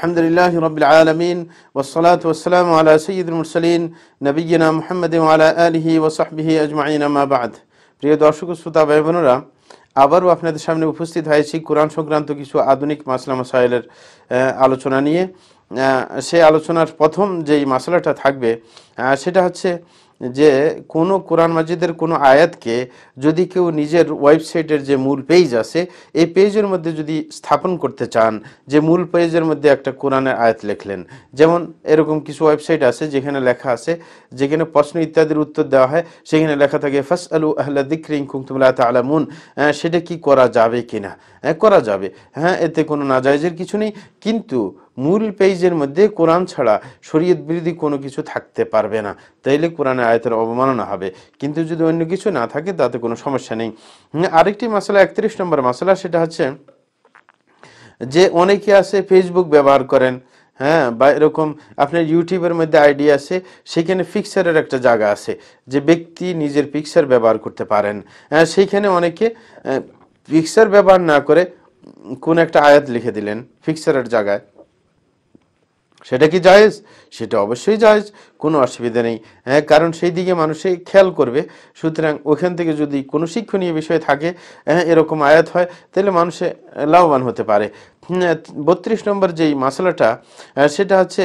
الحمد لله رب العالمين والصلاة والسلام على سيد المرسلين نبينا محمد وعلى آله وصحبه أجمعين ما بعد প্রিয় দর্শক শ্রোতা ভাই বোনেরা আবারও আপনাদের সামনে উপস্থিত হয়েছি কোরআন সংক্রান্ত কিছু আধুনিক মাসলা মাসাইলের আলোচনা নিয়ে সে আলোচনার প্রথম যেই মাসলাটা থাকবে সেটা হচ্ছে যে কোনো কোরআন মাজিদের কোনো আয়াতকে যদি কেউ নিজের ওয়েবসাইটের যে মূল পেজ আছে এই পেজের মধ্যে যদি স্থাপন করতে চান যে মূল পেজের মধ্যে একটা কোরআনের আয়াত লেখলেন যেমন এরকম কিছু ওয়েবসাইট আছে যেখানে লেখা আছে যেখানে প্রশ্ন ইত্যাদির উত্তর দেওয়া হয় সেখানে লেখা থাকে ফাস আলু আহ্লা দিকরিং কুমতুমলা আলামুন সেটা কি করা যাবে কিনা হ্যাঁ করা যাবে হ্যাঁ এতে কোনো নাজায়জের কিছু নেই কিন্তু মূল পেজের মধ্যে কোরআন ছাড়া শরীয়ত বিরোধী কোনো কিছু থাকতে পারবে না তাইলে কোরআনে আয়তের অবমাননা হবে কিন্তু যদি অন্য কিছু না থাকে তাতে কোনো সমস্যা নেই আরেকটি মশলা একত্রিশ নম্বর মশলা সেটা হচ্ছে যে অনেকে আছে ফেসবুক ব্যবহার করেন হ্যাঁ বা এরকম আপনার ইউটিউবের মধ্যে আইডি আছে সেখানে ফিক্সারের একটা জায়গা আছে যে ব্যক্তি নিজের পিকচার ব্যবহার করতে পারেন হ্যাঁ সেইখানে অনেকে পিকচার ব্যবহার না করে কোন একটা আয়াত লিখে দিলেন ফিক্সারের জায়গায় সেটা কি জায়েজ সেটা অবশ্যই জায়েজ কোনো অসুবিধা নেই হ্যাঁ কারণ সেই দিকে মানুষে খেয়াল করবে সুতরাং ওখান থেকে যদি কোনো শিক্ষণীয় বিষয় থাকে হ্যাঁ এরকম আয়াত হয় তাহলে মানুষে লাভবান হতে পারে হ্যাঁ, বত্রিশ নম্বর যেই মশলাটা সেটা হচ্ছে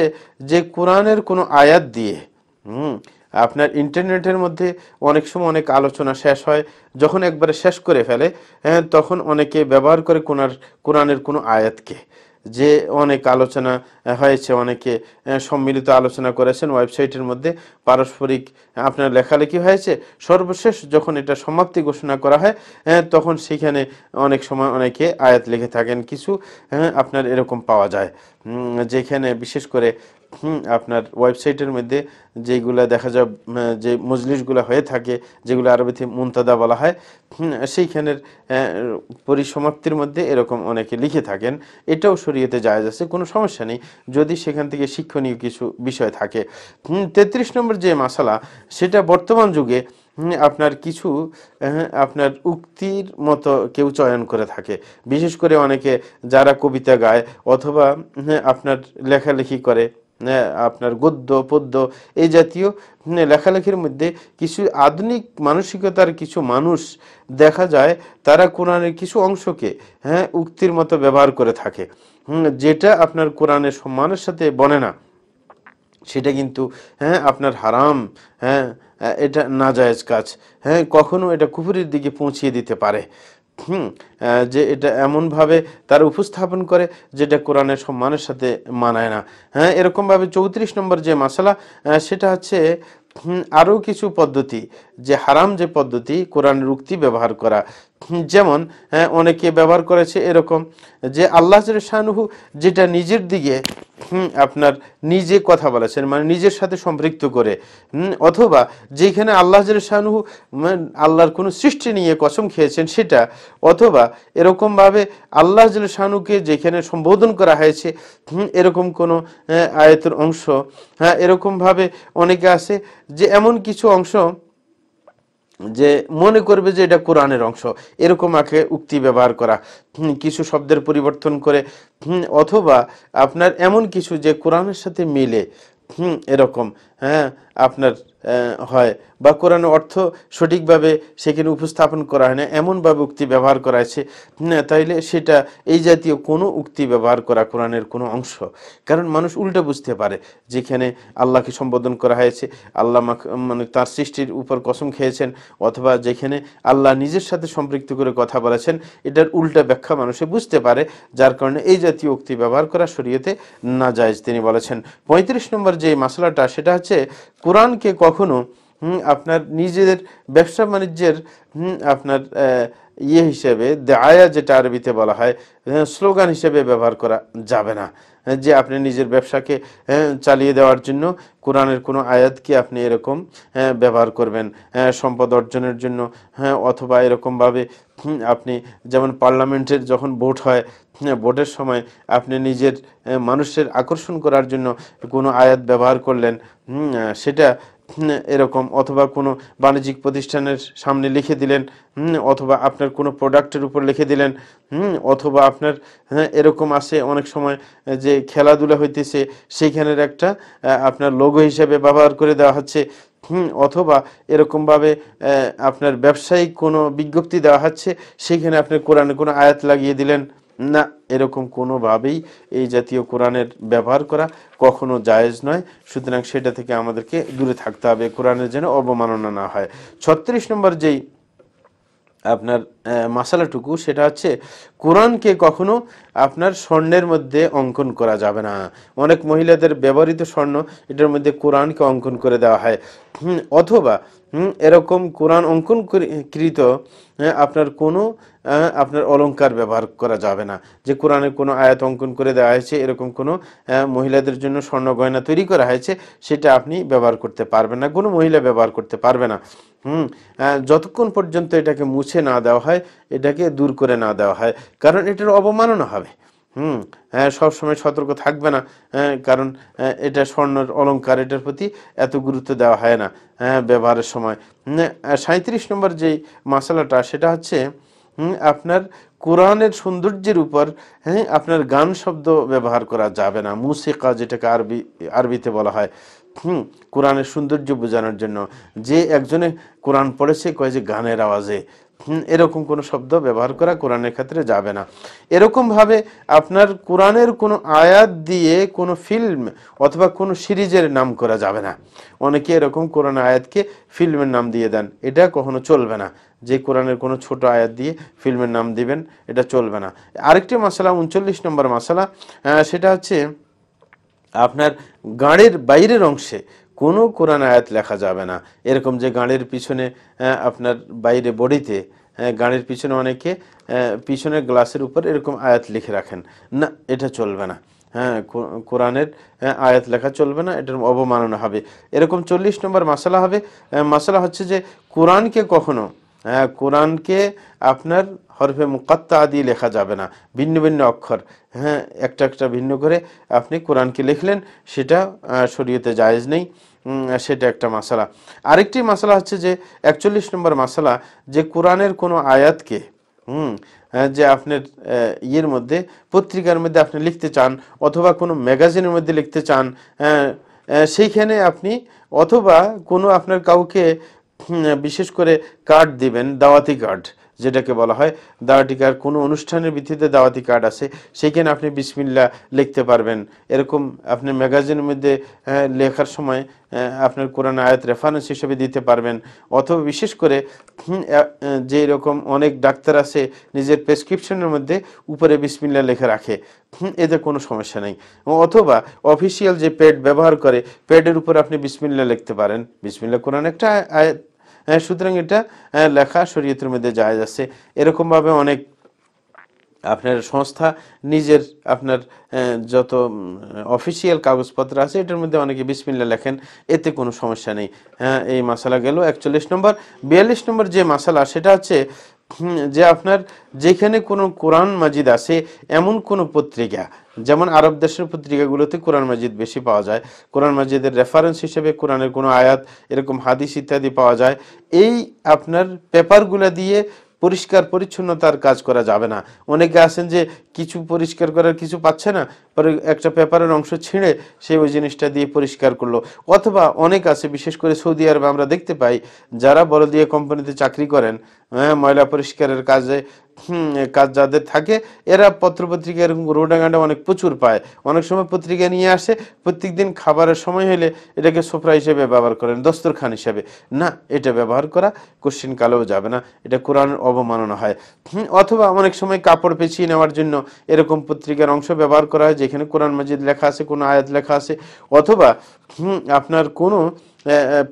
যে কোরআনের কোনো আয়াত দিয়ে হুম আপনার ইন্টারনেটের মধ্যে অনেক সময় অনেক আলোচনা শেষ হয় যখন একবারে শেষ করে ফেলে হ্যাঁ, তখন অনেকে ব্যবহার করে কোনার কোরআনের কোনো আয়াতকে যে অনেক আলোচনা হয়েছে অনেকে সম্মিলিত আলোচনা করেছেন ওয়েবসাইটের মধ্যে পারস্পরিক আপনার লেখালেখি হয়েছে সর্বশেষ যখন এটা সমাপ্তি ঘোষণা করা হয় তখন সেখানে অনেক সময় অনেকে আয়াত লিখে থাকেন কিছু আপনার এরকম পাওয়া যায় যেখানে বিশেষ করে আপনার ওয়েবসাইটের মধ্যে যেগুলো দেখা যায় যে মজলিশগুলো হয়ে থাকে যেগুলো আরবিতে মুন্তাদা বলা হয় সেইখানের পরিসমাপ্তির মধ্যে এরকম অনেকে লিখে থাকেন এটাও সরিয়েতে যায় যাচ্ছে কোনো সমস্যা নেই যদি সেখান থেকে শিক্ষণীয় কিছু বিষয় থাকে তেত্রিশ নম্বর যে মাসালা সেটা বর্তমান যুগে আপনার কিছু আপনার উক্তির মতো কেউ চয়ন করে থাকে বিশেষ করে অনেকে যারা কবিতা গায় অথবা আপনার লেখালেখি করে আপনার গদ্য পদ্য এই জাতীয় লেখালেখির মধ্যে কিছু আধুনিক মানসিকতার কিছু মানুষ দেখা যায় তারা কোরআনের কিছু অংশকে হ্যাঁ উক্তির মতো ব্যবহার করে থাকে যেটা আপনার কোরআনের সম্মানের সাথে বনে না সেটা কিন্তু হ্যাঁ আপনার হারাম হ্যাঁ এটা নাজায়েজ কাজ হ্যাঁ কখনো এটা কুপুরের দিকে পৌঁছিয়ে দিতে পারে হুম যে এটা এমনভাবে তার উপস্থাপন করে যেটা কোরআনের সম্মানের সাথে মানায় না হ্যাঁ এরকমভাবে চৌত্রিশ নম্বর যে মশালা সেটা হচ্ছে আরও কিছু পদ্ধতি যে হারাম যে পদ্ধতি কোরআন রুক্তি ব্যবহার করা যেমন হ্যাঁ, অনেকে ব্যবহার করেছে এরকম যে আল্লাহ শাহনুহু যেটা নিজের দিকে আপনার নিজে কথা বলেছেন মানে নিজের সাথে সম্পৃক্ত করে অথবা যেখানে আল্লাহ শাহনুহু মানে আল্লাহর কোনো সৃষ্টি নিয়ে কসম খেয়েছেন সেটা অথবা এরকমভাবে আল্লাহ শাহনুকে যেখানে সম্বোধন করা হয়েছে এরকম কোনো হ্যাঁ, আয়তের অংশ হ্যাঁ এরকমভাবে অনেকে আছে যে এমন কিছু অংশ যে মনে করবে যে এটা কোরআনের অংশ এরকম আগে উক্তি ব্যবহার করা কিছু শব্দের পরিবর্তন করে অথবা আপনার এমন কিছু যে কোরআনের সাথে মিলে এরকম হ্যাঁ আপনার হয় বা কোরআন অর্থ সঠিকভাবে সেখানে উপস্থাপন করা হয় না এমনভাবে উক্তি ব্যবহার করা হয়েছে না তাইলে সেটা এই জাতীয় কোনো উক্তি ব্যবহার করা কোরআনের কোনো অংশ কারণ মানুষ উল্টে বুঝতে পারে যেখানে আল্লাহকে সম্বোধন করা হয়েছে আল্লাহ মানে তার সৃষ্টির উপর কসম খেয়েছেন অথবা যেখানে আল্লাহ নিজের সাথে সম্পৃক্ত করে কথা বলেছেন এটার উল্টা ব্যাখ্যা মানুষে বুঝতে পারে যার কারণে এই জাতীয় উক্তি ব্যবহার করা শরীয়তে না যায় তিনি বলেছেন পঁয়ত্রিশ নম্বর যে মশলাটা সেটা হচ্ছে কোরআনকে কখনো আপনার নিজেদের ব্যবসা বাণিজ্যের আপনার ইয়ে হিসেবে আয়া যেটা আরবিতে বলা হয় স্লোগান হিসেবে ব্যবহার করা যাবে না যে আপনি নিজের ব্যবসাকে হ্যাঁ, চালিয়ে দেওয়ার জন্য কোরআনের কোনো আয়াতকে আপনি এরকম হ্যাঁ, ব্যবহার করবেন হ্যাঁ, সম্পদ অর্জনের জন্য হ্যাঁ অথবা এরকমভাবে আপনি যেমন পার্লামেন্টের যখন ভোট হয় ভোটের সময় আপনি নিজের মানুষের আকর্ষণ করার জন্য কোনো আয়াত ব্যবহার করলেন সেটা এরকম অথবা কোনো বাণিজ্যিক প্রতিষ্ঠানের সামনে লিখে দিলেন অথবা আপনার কোনো প্রোডাক্টের উপর লিখে দিলেন অথবা আপনার হ্যাঁ, এরকম আছে অনেক সময় যে খেলাধুলা হইতেছে সেইখানের একটা আপনার লোগো হিসেবে ব্যবহার করে দেওয়া হচ্ছে অথবা এরকমভাবে আপনার ব্যবসায়িক কোনো বিজ্ঞপ্তি দেওয়া হচ্ছে সেইখানে আপনি কোরআনে কোনো আয়াত লাগিয়ে দিলেন না এরকম কোনোভাবেই এই জাতীয় কোরআনের ব্যবহার করা কখনো জায়েজ নয় সুতরাং সেটা থেকে আমাদেরকে দূরে থাকতে হবে কোরআনের যেন অবমাননা না হয় ছত্রিশ নম্বর যেই আপনার মশালাটুকু সেটা হচ্ছে কোরআনকে কখনো আপনার স্বর্ণের মধ্যে অঙ্কন করা যাবে না অনেক মহিলাদের ব্যবহৃত স্বর্ণ এটার মধ্যে কোরআনকে অঙ্কন করে দেওয়া হয় অথবা এরকম কোরআন অঙ্কন কৃত হ্যাঁ, আপনার কোনো আপনার অলঙ্কার ব্যবহার করা যাবে না যে কোরআনের কোনো আয়াত অঙ্কন করে দেওয়া হয়েছে এরকম কোনো মহিলাদের জন্য স্বর্ণ গয়না তৈরি করা হয়েছে সেটা আপনি ব্যবহার করতে পারবেন না কোনো মহিলা ব্যবহার করতে পারবে না হুম যতক্ষণ পর্যন্ত এটাকে মুছে না দেওয়া হয় হয় এটাকে দূর করে না দেওয়া হয় কারণ এটার অবমাননা হবে হুম হ্যাঁ সবসময় সতর্ক থাকবে না হ্যাঁ কারণ হ্যাঁ, এটা স্বর্ণের অলঙ্কার এটার প্রতি এত গুরুত্ব দেওয়া হয় না হ্যাঁ ব্যবহারের সময় হ্যাঁ, সাঁত্রিশ নম্বর যেই মশলাটা সেটা হচ্ছে আপনার কোরআনের সৌন্দর্যের উপর হ্যাঁ আপনার গান শব্দ ব্যবহার করা যাবে না মুসিকা যেটাকে আরবি আরবিতে বলা হয় হুম কোরআনের সৌন্দর্য বোঝানোর জন্য যে একজনে কোরআন পড়েছে কয়ে যে গানের আওয়াজে এরকম কোনো শব্দ ব্যবহার করা কোরআনের ক্ষেত্রে যাবে না এরকমভাবে আপনার কোরআনের কোনো আয়াত দিয়ে কোনো ফিল্ম অথবা কোনো সিরিজের নাম করা যাবে না অনেকে এরকম কোরআন আয়াতকে ফিল্মের নাম দিয়ে দেন এটা কখনো চলবে না যে কোরআনের কোনো ছোট আয়াত দিয়ে ফিল্মের নাম দিবেন এটা চলবে না আরেকটি মশালা উনচল্লিশ নম্বর মশালা সেটা হচ্ছে আপনার গাড়ির বাইরের অংশে কোনো কোরআন আয়াত লেখা যাবে না এরকম যে গাড়ির পিছনে আপনার বাইরে বডিতে গাড়ির পিছনে অনেকে পিছনে গ্লাসের উপর এরকম আয়াত লিখে রাখেন না এটা চলবে না হ্যাঁ কোরআনের আয়াত লেখা চলবে না এটার অবমাননা হবে এরকম চল্লিশ নম্বর মশালা হবে মশালা হচ্ছে যে কোরআনকে কখনো হ্যাঁ কোরআনকে আপনার হরফে মুকাত্তা দিয়ে লেখা যাবে না ভিন্ন ভিন্ন অক্ষর হ্যাঁ একটা একটা ভিন্ন করে আপনি কোরআনকে লিখলেন সেটা শরীয়তে জায়েজ নেই সেটা একটা মাসালা আরেকটি মাসালা হচ্ছে যে একচল্লিশ নম্বর মাসালা যে কোরআনের কোনো আয়াতকে হুম যে আপনার ইয়ের মধ্যে পত্রিকার মধ্যে আপনি লিখতে চান অথবা কোনো ম্যাগাজিনের মধ্যে লিখতে চান হ্যাঁ, সেইখানে আপনি অথবা কোনো আপনার কাউকে বিশেষ করে কার্ড দিবেন দাওয়াতি কার্ড যেটাকে বলা হয় দাওয়াতি কার্ড কোনো অনুষ্ঠানের ভিত্তিতে দাওয়াতি কার্ড আছে সেইখানে আপনি বিসমিল্লা লিখতে পারবেন এরকম আপনি ম্যাগাজিনের মধ্যে লেখার সময় আপনার কোরআন আয়াত রেফারেন্স হিসেবে দিতে পারবেন অথবা বিশেষ করে যে এরকম অনেক ডাক্তার আছে নিজের প্রেসক্রিপশনের মধ্যে উপরে বিসমিল্লা লেখা রাখে এতে কোনো সমস্যা নেই অথবা অফিসিয়াল যে প্যাড ব্যবহার করে প্যাডের উপর আপনি বিসমিল্লা লিখতে পারেন বিসমিল্লা কোরআন একটা আয়াত হ্যাঁ, সুতরাং এটা হ্যাঁ, লেখা শরীয়তের মধ্যে জায়জ আছে এরকমভাবে অনেক আপনার সংস্থা নিজের আপনার হ্যাঁ, যত অফিসিয়াল কাগজপত্র আছে এটার মধ্যে অনেকে বিসমিল্লা লেখেন এতে কোনো সমস্যা নেই হ্যাঁ এই মশালা গেল একচল্লিশ নম্বর বিয়াল্লিশ নম্বর যে মশালা সেটা আছে যে আপনার যেখানে কোনো কোরআন মাজিদ আছে এমন কোনো পত্রিকা যেমন আরব দেশের পত্রিকাগুলোতে কোরআন মাজিদ বেশি পাওয়া যায় কোরআন মাজিদের রেফারেন্স হিসেবে কোরআনের কোনো আয়াত এরকম হাদিস ইত্যাদি পাওয়া যায় এই আপনার পেপারগুলো দিয়ে পরিষ্কার পরিচ্ছন্নতার কাজ করা যাবে না অনেকে আছেন যে কিছু পরিষ্কার করার কিছু পাচ্ছে না একটা পেপারের অংশ ছিঁড়ে সে ওই জিনিসটা দিয়ে পরিষ্কার করলো অথবা অনেক আছে বিশেষ করে সৌদি আরবে আমরা দেখতে পাই যারা বড় দিয়ে কোম্পানিতে চাকরি করেন হ্যাঁ ময়লা পরিষ্কারের কাজে কাজ যাদের থাকে এরা পত্রপত্রিকা এরকম রোডাগান্ডা অনেক প্রচুর পায় অনেক সময় পত্রিকা নিয়ে আসে প্রত্যেক দিন খাবারের সময় হলে এটাকে সোফরা হিসেবে ব্যবহার করেন দস্তরখান হিসেবে না এটা ব্যবহার করা কোশ্চিন কালেও যাবে না এটা কোরআনের অবমাননা হয় অথবা অনেক সময় কাপড় পেঁচিয়ে নেওয়ার জন্য এরকম পত্রিকার অংশ ব্যবহার করা হয় যে যেখানে কোরআন মাজিদ লেখা আছে কোনো আয়াত লেখা আছে অথবা আপনার কোনো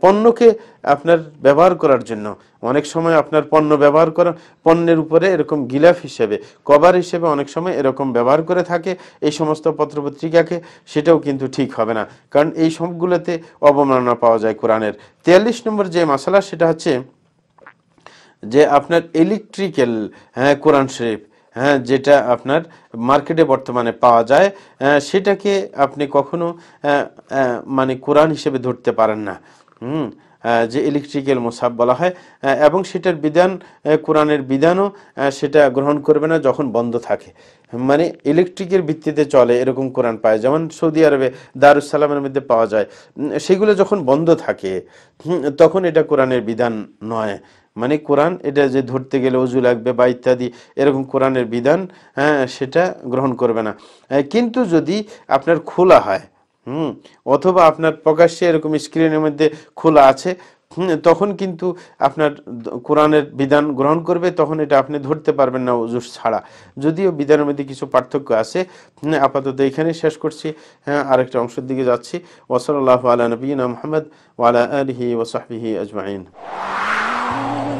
পণ্যকে আপনার ব্যবহার করার জন্য অনেক সময় আপনার পণ্য ব্যবহার করা পণ্যের উপরে এরকম গিলাফ হিসেবে কভার হিসেবে অনেক সময় এরকম ব্যবহার করে থাকে এই সমস্ত পত্রপত্রিকাকে সেটাও কিন্তু ঠিক হবে না কারণ এই সবগুলোতে অবমাননা পাওয়া যায় কোরআনের তেয়াল্লিশ নম্বর যে মশালা সেটা হচ্ছে যে আপনার ইলেকট্রিক্যাল হ্যাঁ কোরআন শরীফ হ্যাঁ যেটা আপনার মার্কেটে বর্তমানে পাওয়া যায় সেটাকে আপনি কখনো মানে কোরআন হিসেবে ধরতে পারেন না হুম যে ইলেকট্রিক্যাল মোসাব বলা হয় এবং সেটার বিধান কোরআনের বিধানও সেটা গ্রহণ করবে না যখন বন্ধ থাকে মানে ইলেকট্রিকের ভিত্তিতে চলে এরকম কোরআন পায় যেমন সৌদি আরবে দারুসালামের মধ্যে পাওয়া যায় সেগুলো যখন বন্ধ থাকে তখন এটা কোরআনের বিধান নয় মানে কোরআন এটা যে ধরতে গেলে অজু লাগবে বা ইত্যাদি এরকম কোরআনের বিধান হ্যাঁ সেটা গ্রহণ করবে না কিন্তু যদি আপনার খোলা হয় হুম অথবা আপনার প্রকাশ্যে এরকম স্ক্রিনের মধ্যে খোলা আছে তখন কিন্তু আপনার কোরআনের বিধান গ্রহণ করবে তখন এটা আপনি ধরতে পারবেন না অজুর ছাড়া যদিও বিধানের মধ্যে কিছু পার্থক্য আছে আপাতত এখানে শেষ করছি হ্যাঁ আরেকটা অংশের দিকে যাচ্ছি ওসল আল্লাহ আলা নবীন মোহাম্মদ ওয়ালা আলহি ওসাহি আজমাইন Oh.